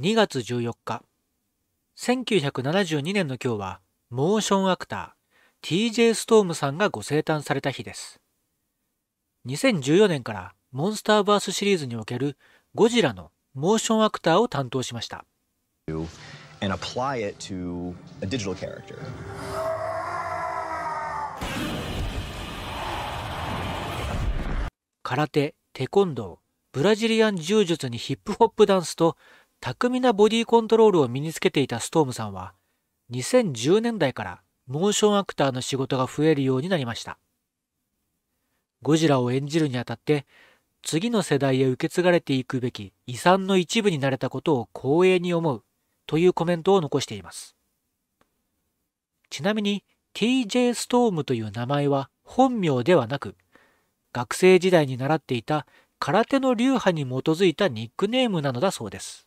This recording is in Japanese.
2月14日1972年の今日はモーションアクター TJ ストームさんがご生誕された日です2014年からモンスターバースシリーズにおけるゴジラのモーションアクターを担当しました and apply it to a digital character. Karate, t a ブラジリアン柔術にヒップホップダンスと巧みなボディコントロールを身につけていたストームさんは、2010年代からモーションアクターの仕事が増えるようになりました。ゴジラを演じるにあたって、次の世代へ受け継がれていくべき遺産の一部になれたことを光栄に思うというコメントを残しています。ちなみに TJ ストームという名前は本名ではなく、学生時代に習っていた空手の流派に基づいたニックネームなのだそうです。